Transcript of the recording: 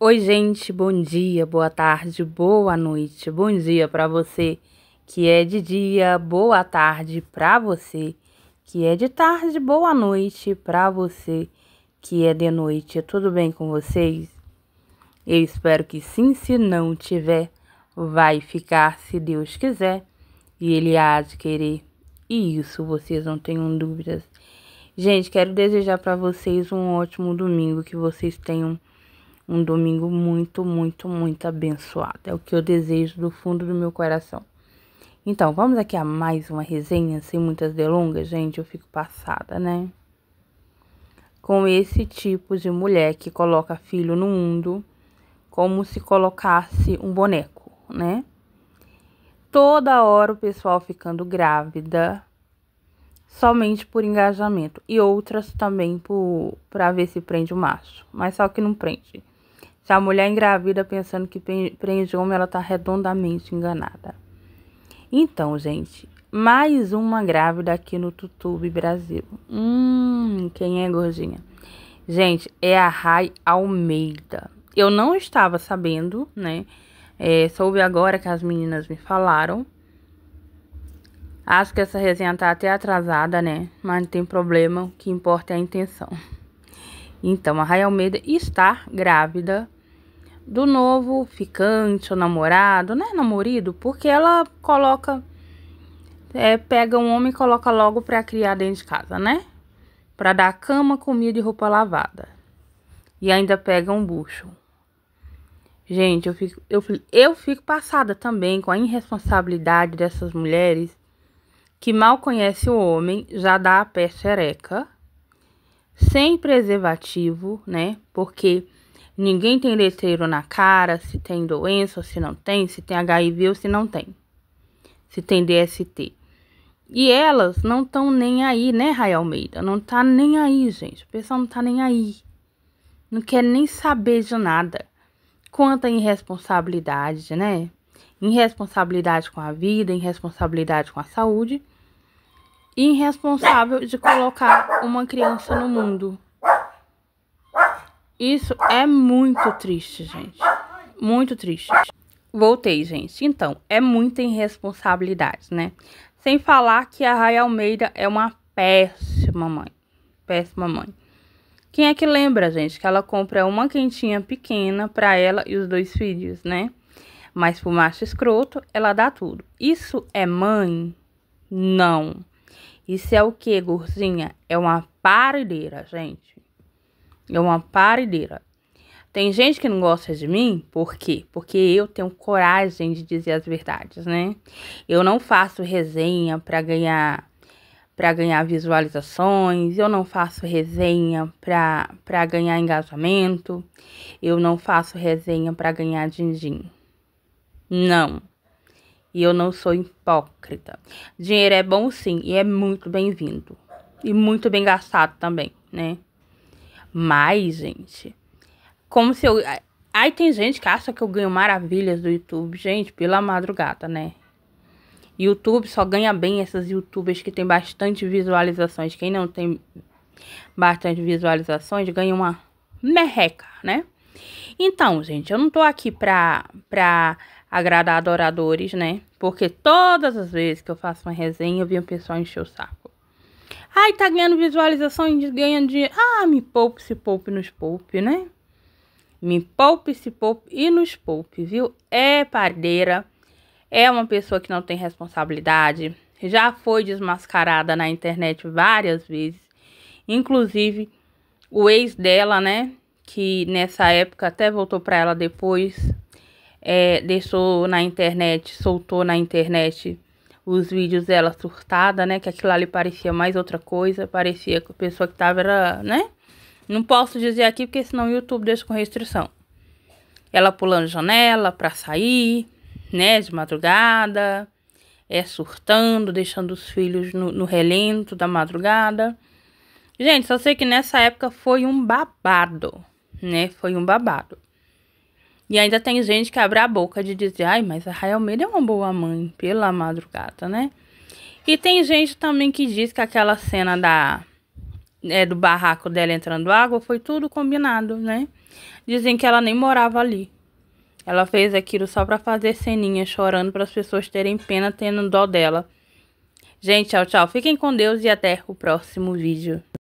Oi, gente, bom dia, boa tarde, boa noite. Bom dia para você que é de dia, boa tarde para você que é de tarde, boa noite para você que é de noite. Tudo bem com vocês? Eu espero que sim, se não tiver, vai ficar se Deus quiser e Ele há de querer. E isso vocês não tenham dúvidas. Gente, quero desejar para vocês um ótimo domingo, que vocês tenham um domingo muito, muito, muito abençoado. É o que eu desejo do fundo do meu coração. Então, vamos aqui a mais uma resenha, sem muitas delongas, gente. Eu fico passada, né? Com esse tipo de mulher que coloca filho no mundo como se colocasse um boneco, né? Toda hora o pessoal ficando grávida somente por engajamento e outras também para ver se prende o macho, mas só que não prende. Se a mulher é engravida pensando que prende homem, ela está redondamente enganada. Então, gente, mais uma grávida aqui no Tutube Brasil. Hum, quem é gordinha? Gente, é a Rai Almeida. Eu não estava sabendo, né? É, soube agora que as meninas me falaram. Acho que essa resenha tá até atrasada, né? Mas não tem problema, o que importa é a intenção. Então, a Rai Almeida está grávida do novo ficante ou namorado, né? Namorido, porque ela coloca. É, pega um homem e coloca logo para criar dentro de casa, né? Para dar cama, comida e roupa lavada. E ainda pega um bucho. Gente, eu fico, eu, eu fico passada também com a irresponsabilidade dessas mulheres que mal conhece o homem, já dá a pé xereca, sem preservativo, né? Porque Ninguém tem letreiro na cara se tem doença ou se não tem, se tem HIV ou se não tem, se tem DST. E elas não estão nem aí, né, Raia Almeida? Não tá nem aí, gente. O pessoal não tá nem aí. Não quer nem saber de nada. Quanta irresponsabilidade, né? Irresponsabilidade com a vida, irresponsabilidade com a saúde. E irresponsável de colocar uma criança no mundo. Isso é muito triste, gente. Muito triste. Voltei, gente. Então, é muita irresponsabilidade, né? Sem falar que a Raia Almeida é uma péssima mãe. Péssima mãe. Quem é que lembra, gente, que ela compra uma quentinha pequena para ela e os dois filhos, né? Mas pro macho escroto, ela dá tudo. Isso é mãe? Não. Isso é o que, gurzinha? É uma paredeira, gente. É uma paredeira Tem gente que não gosta de mim, por quê? Porque eu tenho coragem de dizer as verdades, né? Eu não faço resenha para ganhar para ganhar visualizações, eu não faço resenha para ganhar engajamento, eu não faço resenha para ganhar din-din. Não. E eu não sou hipócrita. Dinheiro é bom sim, e é muito bem-vindo. E muito bem gastado também, né? Mas, gente, como se eu. Aí tem gente que acha que eu ganho maravilhas do YouTube. Gente, pela madrugada, né? YouTube só ganha bem essas youtubers que tem bastante visualizações. Quem não tem bastante visualizações ganha uma merreca, né? Então, gente, eu não tô aqui pra, pra agradar adoradores, né? Porque todas as vezes que eu faço uma resenha, eu vi o pessoal encher o saco. Ai, tá ganhando visualização e ganhando dinheiro. Ah, me poupe, se poupe, nos poupe, né? Me poupe, se poupe e nos poupe, viu? É pardeira, é uma pessoa que não tem responsabilidade, já foi desmascarada na internet várias vezes, inclusive o ex dela, né? Que nessa época até voltou pra ela depois, é, deixou na internet, soltou na internet os vídeos dela surtada, né? Que aquilo ali parecia mais outra coisa, parecia que a pessoa que tava era, né? Não posso dizer aqui porque senão o YouTube deixa com restrição. Ela pulando janela pra sair, né? De madrugada, é surtando, deixando os filhos no, no relento da madrugada. Gente, só sei que nessa época foi um babado, né? Foi um babado. E ainda tem gente que abre a boca de dizer, ai, mas a Raelmeida é uma boa mãe, pela madrugada, né? E tem gente também que diz que aquela cena da é, do barraco dela entrando água foi tudo combinado, né? Dizem que ela nem morava ali. Ela fez aquilo só para fazer ceninha, chorando para as pessoas terem pena, tendo dó dela. Gente, tchau, tchau. Fiquem com Deus e até o próximo vídeo.